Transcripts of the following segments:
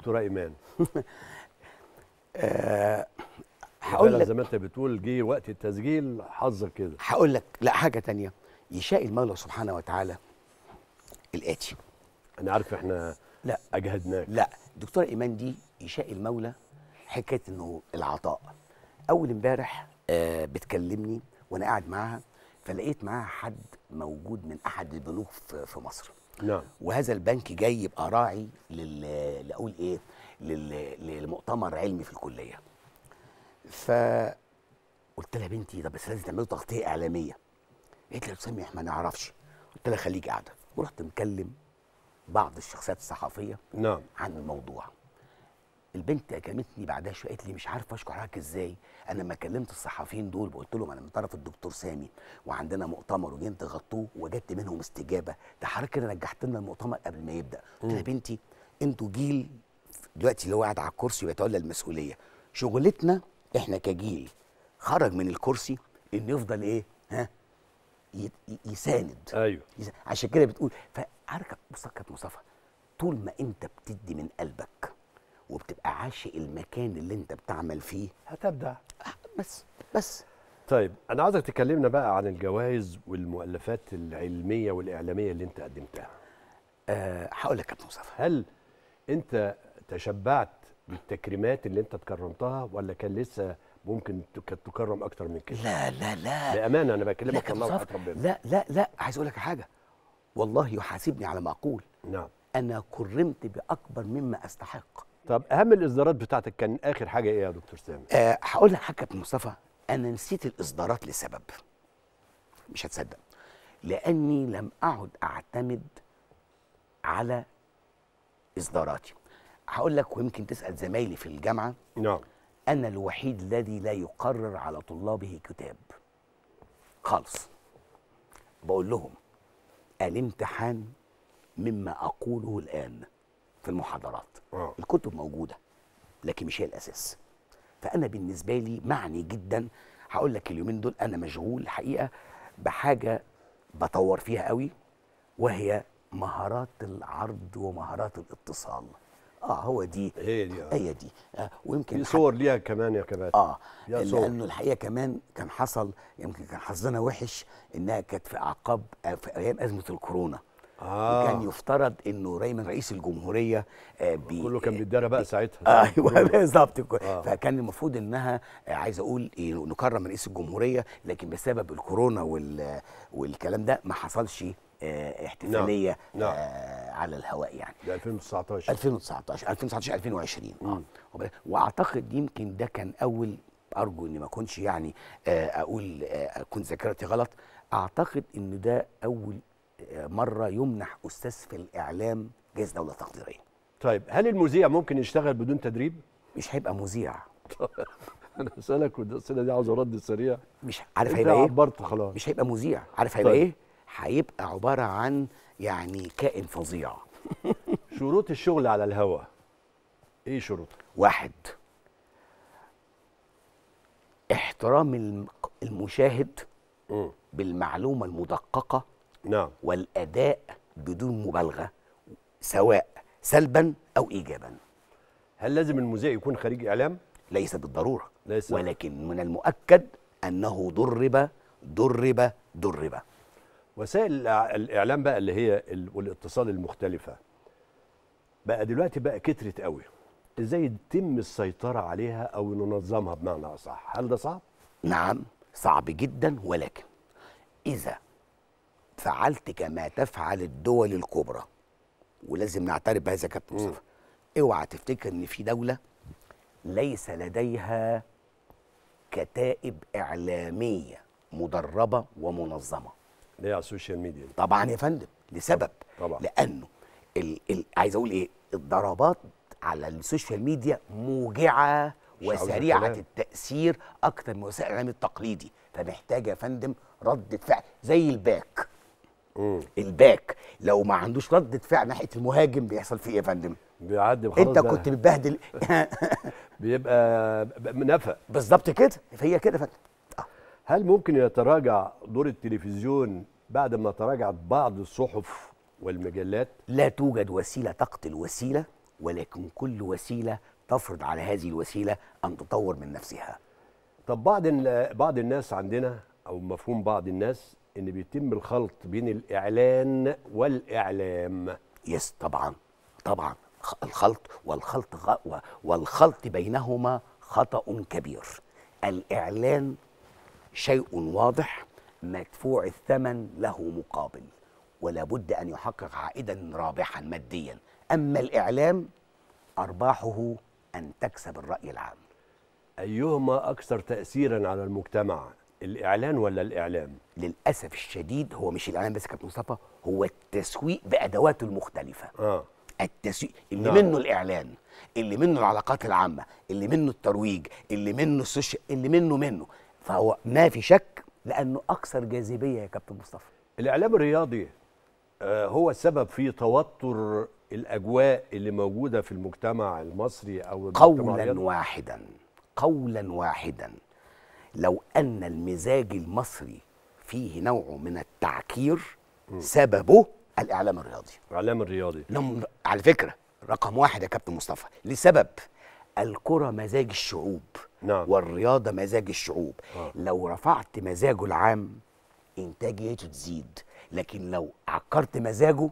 دكتوره ايمان آه، هقول لك زي ما انت بتقول جه وقت التسجيل حظك كده هقول لك لا حاجه تانية يشاء المولى سبحانه وتعالى الاتي انا عارف احنا لا اجهدناك لا دكتوره ايمان دي يشاء المولى حكايه انه العطاء اول امبارح آه بتكلمني وانا قاعد معاها فلقيت معاها حد موجود من احد البنوك في مصر نعم وهذا البنك جاي يبقى راعي لل اقول ايه للمؤتمر علمي في الكليه ف قلت لها بنتي ده بس لازم تعملوا تغطيه اعلاميه قالت لي سامي احنا ما نعرفش قلت لها خليك قاعده ورحت مكلم بعض الشخصيات الصحفيه نعم عن الموضوع البنت اكلمتني بعدها شويه قالت لي مش عارفه اشكر حضرتك ازاي انا لما كلمت الصحفيين دول وقلت لهم انا من طرف الدكتور سامي وعندنا مؤتمر وجيت تغطوه وجدت منهم استجابه ده حضرتك كده نجحت لنا المؤتمر قبل ما يبدا قلت لها بنتي انتوا جيل دلوقتي اللي هو قاعد على الكرسي بيتولى المسؤوليه شغلتنا احنا كجيل خرج من الكرسي انه يفضل ايه ها يساند ايوه يساند. عشان كده بتقول فحركه بص مصطفى طول ما انت بتدي من قلبك وبتبقى عاشق المكان اللي انت بتعمل فيه هتبدع بس بس طيب انا عايزك تكلمنا بقى عن الجوائز والمؤلفات العلميه والاعلاميه اللي انت قدمتها أه هقول لك يا كابتن مصطفى هل انت تشبعت بالتكريمات اللي انت تكرمتها ولا كان لسه ممكن تكرم اكتر من كده لا لا لا بامانه انا بكلمك الله وحياه ربنا لا لا لا عايز اقول لك حاجه والله يحاسبني على ما اقول نعم انا كرمت باكبر مما استحق طب اهم الاصدارات بتاعتك كان اخر حاجه ايه يا دكتور سامي؟ أه هقول حاجه مصطفى انا نسيت الاصدارات لسبب مش هتصدق لاني لم اعد اعتمد على اصداراتي هقول لك ويمكن تسال زمايلي في الجامعه نعم انا الوحيد الذي لا يقرر على طلابه كتاب خالص بقول لهم الامتحان مما اقوله الان في المحاضرات أوه. الكتب موجوده لكن مش هي الاساس فانا بالنسبه لي معني جدا هقول لك اليومين دول انا مشغول الحقيقه بحاجه بطور فيها قوي وهي مهارات العرض ومهارات الاتصال اه هو دي هي دي اه هي دي آه ويمكن في صور ليها كمان يا كباتن اه لانه الحقيقه كمان كان حصل يمكن كان حظنا وحش انها كانت في اعقاب آه، في ايام ازمه الكورونا آه. وكان يفترض انه دايما رئيس الجمهوريه آه بي كله كان آه، بيدارى بقى ساعتها ايوه بالظبط آه. فكان المفروض انها آه، عايز اقول إيه، نكرم رئيس الجمهوريه لكن بسبب الكورونا وال والكلام ده ما حصلش آه، احتفاليه نعم. نعم. آه على الهواء يعني ده 2019 2019 2019 2020 اه واعتقد يمكن ده كان اول ارجو اني ما اكونش يعني آه اقول آه اكون ذاكرتي غلط اعتقد ان ده اول مره يمنح استاذ في الاعلام جائزه دوله تقديريه طيب هل المذيع ممكن يشتغل بدون تدريب مش هيبقى مذيع انا اسالك والاسئله دي عاوز رد سريع مش عارف هيبقى ايه عبرت خلاص مش هيبقى مذيع عارف هيبقى طيب. ايه هيبقى عباره عن يعني كائن فظيع شروط الشغل على الهواء ايه شروط واحد احترام المشاهد م. بالمعلومه المدققه نعم والاداء بدون مبالغه سواء سلبا او ايجابا هل لازم المذيع يكون خريج اعلام ليس بالضروره ليس. ولكن من المؤكد انه درب درب درب وسائل الاعلام بقى اللي هي والاتصال المختلفه بقى دلوقتي بقى كترت قوي ازاي يتم السيطره عليها او ننظمها بمعنى اصح هل ده صعب نعم صعب جدا ولكن اذا فعلت كما تفعل الدول الكبرى ولازم نعترف بهذا يا كابتن مصطفى اوعى تفتكر ان في دوله ليس لديها كتائب اعلاميه مدربه ومنظمه ليه على السوشيال ميديا طبعا يا فندم لسبب طبعا لانه ال ال عايز اقول ايه الضربات على السوشيال ميديا موجعه وسريعه التاثير اكثر من وسائل الاعلام التقليدي فمحتاجه يا فندم رده فعل زي الباك الباك لو ما عندوش رده فعل ناحيه المهاجم بيحصل فيه ايه يا فندم؟ بيعدي خلاص انت بقى. كنت بتبهدل بيبقى نفق بالظبط كده هي كده فندم آه. هل ممكن يتراجع دور التلفزيون بعد ما تراجعت بعض الصحف والمجلات؟ لا توجد وسيله تقتل وسيله ولكن كل وسيله تفرض على هذه الوسيله ان تطور من نفسها. طب بعض بعض الناس عندنا او مفهوم بعض الناس ان بيتم الخلط بين الاعلان والاعلام يس طبعا طبعا الخلط والخلط والخلط بينهما خطا كبير الاعلان شيء واضح مدفوع الثمن له مقابل ولا بد ان يحقق عائدا رابحا ماديا اما الاعلام ارباحه ان تكسب الراي العام ايهما اكثر تاثيرا على المجتمع الاعلان ولا الاعلام للاسف الشديد هو مش الاعلان بس كابتن مصطفى هو التسويق بادواته المختلفه اه التسويق اللي نعم. منه الاعلان اللي منه العلاقات العامه اللي منه الترويج اللي منه السوشيال اللي منه منه فهو ما في شك لانه اكثر جاذبيه يا كابتن مصطفى الاعلام الرياضي آه، هو السبب في توتر الاجواء اللي موجوده في المجتمع المصري او قولا واحدا قولا واحدا لو أن المزاج المصري فيه نوع من التعكير سببه الإعلام الرياضي الإعلام الرياضي لم على فكرة رقم واحد يا كابتن مصطفى لسبب الكرة مزاج الشعوب نعم. والرياضة مزاج الشعوب آه. لو رفعت مزاجه العام إنتاجيته تزيد لكن لو عكرت مزاجه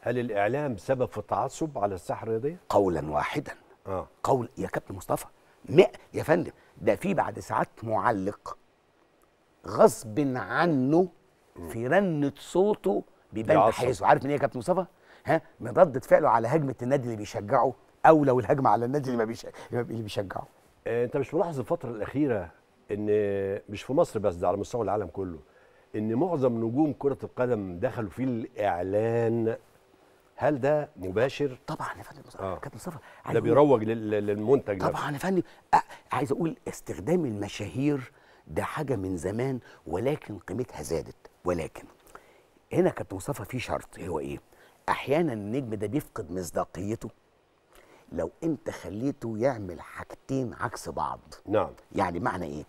هل الإعلام سبب في التعصب على الساحة الرياضية؟ قولا واحدا آه. قول يا كابتن مصطفى مئة يا فندم ده في بعد ساعات معلق غصب عنه في رنه صوته بيبان حيزه عارف من ايه يا كابتن مصطفى؟ ها من رده فعله على هجمه النادي اللي بيشجعه او لو الهجمه على النادي اللي ما بيش... اللي بيشجعه آه، انت مش ملاحظ الفتره الاخيره ان مش في مصر بس ده على مستوى العالم كله ان معظم نجوم كره القدم دخلوا في الاعلان هل ده مباشر طبعا يا فندم آه. كابتن مصطفى ده بيروج للمنتج طبعا يا فندم عايز اقول استخدام المشاهير ده حاجه من زمان ولكن قيمتها زادت ولكن هنا كابتن مصطفى في شرط هو ايه احيانا النجم ده بيفقد مصداقيته لو انت خليته يعمل حاجتين عكس بعض نعم يعني معنى ايه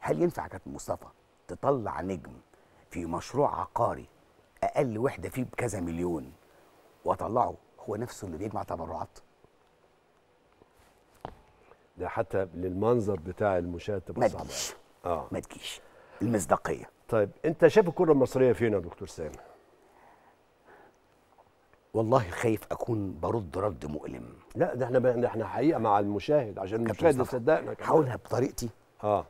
هل ينفع يا كابتن مصطفى تطلع نجم في مشروع عقاري اقل وحده فيه بكذا مليون واطلعه هو نفسه اللي بيجمع تبرعات ده حتى للمنظر بتاع المشاهد تبقى صعبه اه ما تجيش المصداقيه طيب انت شايف الكره المصريه فين يا دكتور سامي والله خايف اكون برد رد مؤلم لا ده احنا ده احنا حقيقه مع المشاهد عشان المشاهد يصدقنا هقولها بطريقتي اه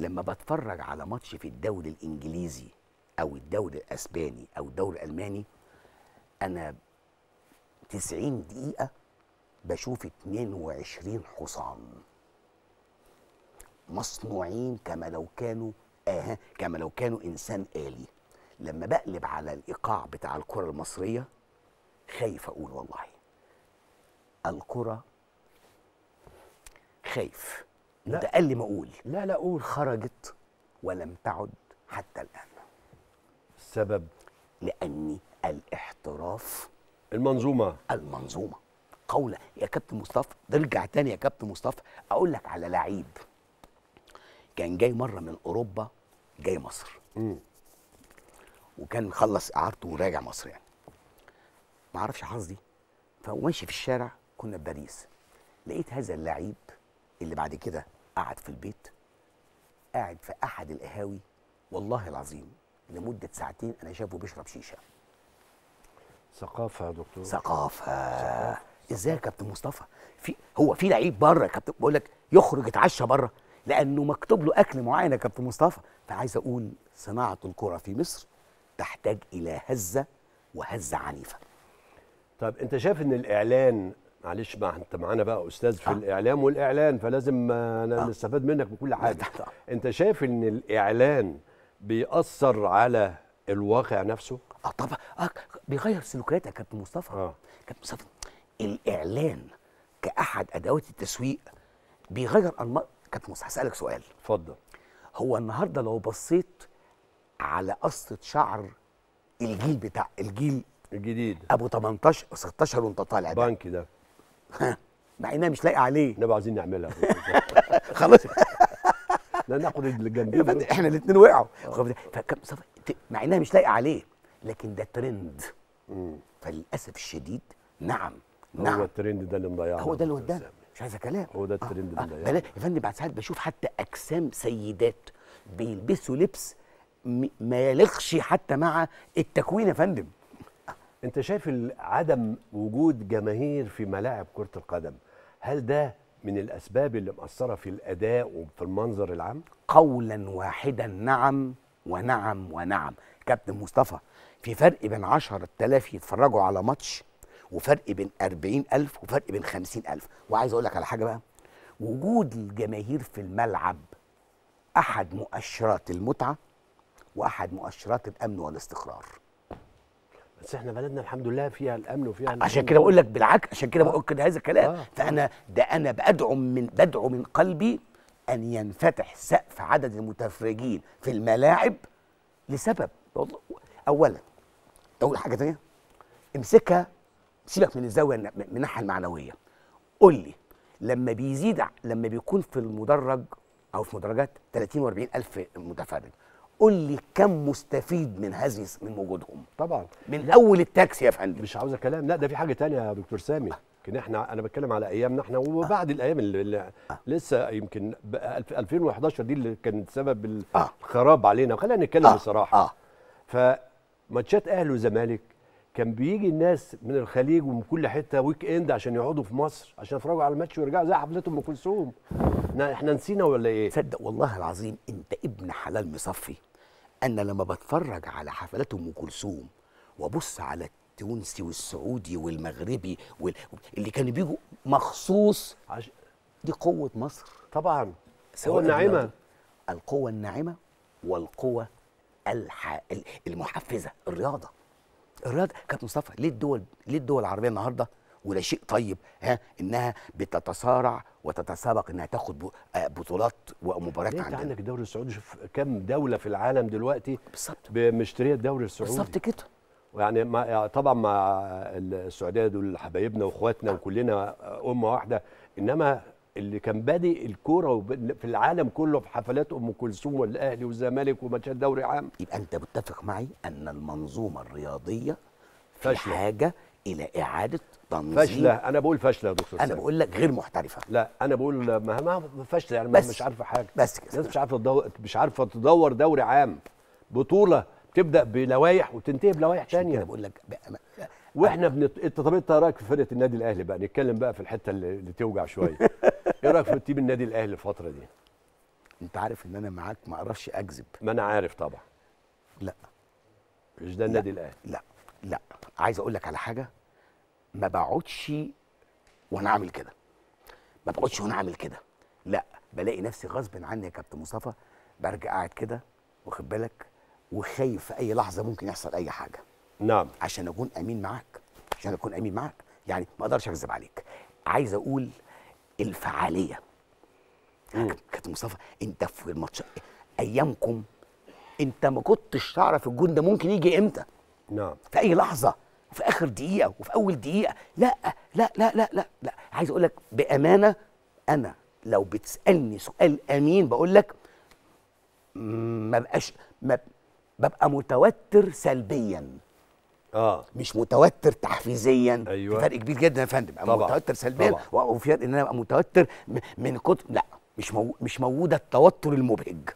لما بتفرج على ماتش في الدوري الانجليزي او الدوري الاسباني او الدوري الالماني انا 90 دقيقة بشوف 22 حصان مصنوعين كما لو كانوا آه كما لو كانوا إنسان آلي لما بقلب على الإيقاع بتاع الكرة المصرية خايف أقول والله الكرة خايف لا. ده قال لي ما أقول لا لا أقول خرجت ولم تعد حتى الآن السبب لأني الاحتراف المنظومه المنظومه قوله يا كابتن مصطفى نرجع تاني يا كابتن مصطفى اقول لك على لعيب كان جاي مره من اوروبا جاي مصر مم. وكان خلص اعارته وراجع مصر يعني ما اعرفش حظي فماشي في الشارع كنا في باريس لقيت هذا اللعيب اللي بعد كده قعد في البيت قاعد في احد القهاوي والله العظيم لمده ساعتين انا شافه بيشرب شيشه ثقافه يا دكتور ثقافه ازاي يا كابتن مصطفى في هو في لعيب بره يا كابتن بقول لك يخرج يتعشى بره لانه مكتوب له اكل معين يا كابتن مصطفى فعايز اقول صناعه الكره في مصر تحتاج الى هزه وهزه عنيفه طيب انت شايف ان الاعلان معلش ما انت معانا بقى استاذ في آه. الاعلام والاعلان فلازم آه. نستفاد منك بكل حاجه انت شايف ان الاعلان بيأثر على الواقع نفسه؟ اه طبعا آه بيغير سلوكياتها يا كابتن مصطفى آه. كابتن مصطفى الاعلان كاحد ادوات التسويق بيغير انماط كابتن مصطفى هسالك سؤال اتفضل هو النهارده لو بصيت على قصه شعر الجيل بتاع الجيل الجديد ابو 18 16 وانت طالع ده بنك ده مع انها مش لاقي عليه نبقى عايزين نعملها خلاص لا ناخد اللي احنا الاثنين وقعوا آه. مع انها مش لاقي عليه لكن ده ترند فللاسف الشديد نعم نعم هو الترند ده اللي مضيعنا هو ده اللي ودانا مش عايز كلام هو ده الترند آه. اللي مضيعنا آه. يا فندم بعد ساعات بشوف حتى اجسام سيدات بيلبسوا لبس ما يليقش حتى مع التكوين يا فندم انت شايف عدم وجود جماهير في ملاعب كره القدم هل ده من الاسباب اللي مأثره في الاداء وفي المنظر العام قولا واحدا نعم ونعم ونعم كابتن مصطفى في فرق بين 10000 يتفرجوا على ماتش وفرق بين 40000 وفرق بين 50000 وعايز اقول لك على حاجه بقى وجود الجماهير في الملعب احد مؤشرات المتعه واحد مؤشرات الامن والاستقرار بس احنا بلدنا الحمد لله فيها الامن وفيها عشان كده بقول لك بالعكس عشان كده آه. بقول كده هذا الكلام آه. فانا ده انا بدعو من بدعو من قلبي أن ينفتح سقف عدد المتفرجين في الملاعب لسبب أولا أول حاجة تانية امسكها سيبك من الزاوية من الناحية المعنوية قول لي لما بيزيد لما بيكون في المدرج أو في مدرجات 30 و40 ألف متفرج قول لي كم مستفيد من هذه من وجودهم طبعا من لا. اول التاكسي يا فندم مش عاوزه كلام لا ده في حاجه تانية يا دكتور سامي يمكن احنا انا بتكلم على ايامنا احنا وبعد آه. الايام اللي آه. لسه يمكن 2011 دي اللي كان سبب آه. الخراب علينا خلينا نتكلم آه. بصراحه آه. فماتشات اهلي وزمالك كان بيجي الناس من الخليج ومن كل حته ويك اند عشان يقعدوا في مصر عشان يتفرجوا على الماتش ويرجعوا زي حفلتهم ام كلثوم احنا نسينا ولا ايه؟ تصدق والله العظيم انت ابن حلال مصفي انا لما بتفرج على حفلات ام كلثوم وابص على التونسي والسعودي والمغربي وال... اللي كانوا بيجوا مخصوص عش... دي قوه مصر طبعا القوه الناعمه القوه الناعمه والقوه الح... المحفزه الرياضه الرياضه كانت مصطفى ليه الدول ليه الدول العربيه النهارده ولا شيء طيب ها انها بتتصارع وتتسابق انها تاخد آه، بطولات ومباريات عندنا انت عندك الدوري السعودي شوف كم دوله في العالم دلوقتي بالظبط مشتريه الدوري السعودي بالظبط كده ويعني ما طبعا مع السعوديه دول حبايبنا واخواتنا وكلنا امه واحده انما اللي كان بادئ الكوره في العالم كله في حفلات ام كلثوم والاهلي والزمالك وماتشات دوري عام يبقى انت متفق معي ان المنظومه الرياضيه في فشلة. حاجه الى اعاده تنظيم فاشله انا بقول فاشله يا دكتور انا بقول لك غير محترفه لا انا بقول ما فاشله يعني بس مش عارفه حاجه بس كده مش عارفه تدور مش عارفه تدور دوري عام بطوله تبدا بلوايح وتنتهي بلوايح ثانيه انا بقول لك واحنا بنت... انت طب انت رايك في فرقه النادي الاهلي بقى نتكلم بقى في الحته اللي توجع شويه ايه رايك في تيم النادي الاهلي الفتره دي انت عارف ان انا معاك ما اعرفش اكذب ما انا عارف طبعا لا مش ده النادي الاهلي لا لا عايز اقول لك على حاجه ما بقعدش وانا عامل كده ما بقعدش وانا عامل كده لا بلاقي نفسي غصب عني يا كابتن مصطفى برجع قاعد كده واخد بالك وخايف في اي لحظه ممكن يحصل اي حاجه نعم عشان اكون امين معاك عشان اكون امين معاك يعني ما اقدرش اكذب عليك عايز اقول الفعاليه كابتن مصطفى انت في الماتش ايامكم انت ما كنتش تعرف الجون ده ممكن يجي امتى نعم في اي لحظه في اخر دقيقه وفي اول دقيقه لا لا لا لا لا, لا. عايز اقول لك بامانه انا لو بتسالني سؤال امين بقول لك ما بقاش ما ببقى متوتر سلبيا اه مش متوتر تحفيزيا أيوة. في فرق كبير جدا يا فندم ابقى طبعًا. متوتر سلبيا وفي فرق ان انا ابقى متوتر من كتر لا مش مو... مش موجوده التوتر المبهج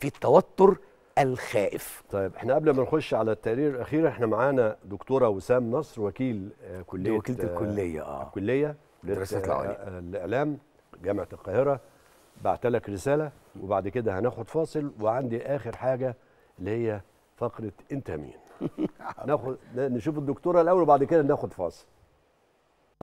في التوتر الخائف طيب احنا قبل ما نخش على التقرير الاخير احنا معانا دكتوره وسام نصر وكيل آه، كليه وكيله الكليه اه الكليه دراسات العليا الاعلام جامعه القاهره بعت لك رساله وبعد كده هناخد فاصل وعندي اخر حاجه اللي هي فقره انت مين ناخد نشوف الدكتوره الاول وبعد كده ناخد فاصل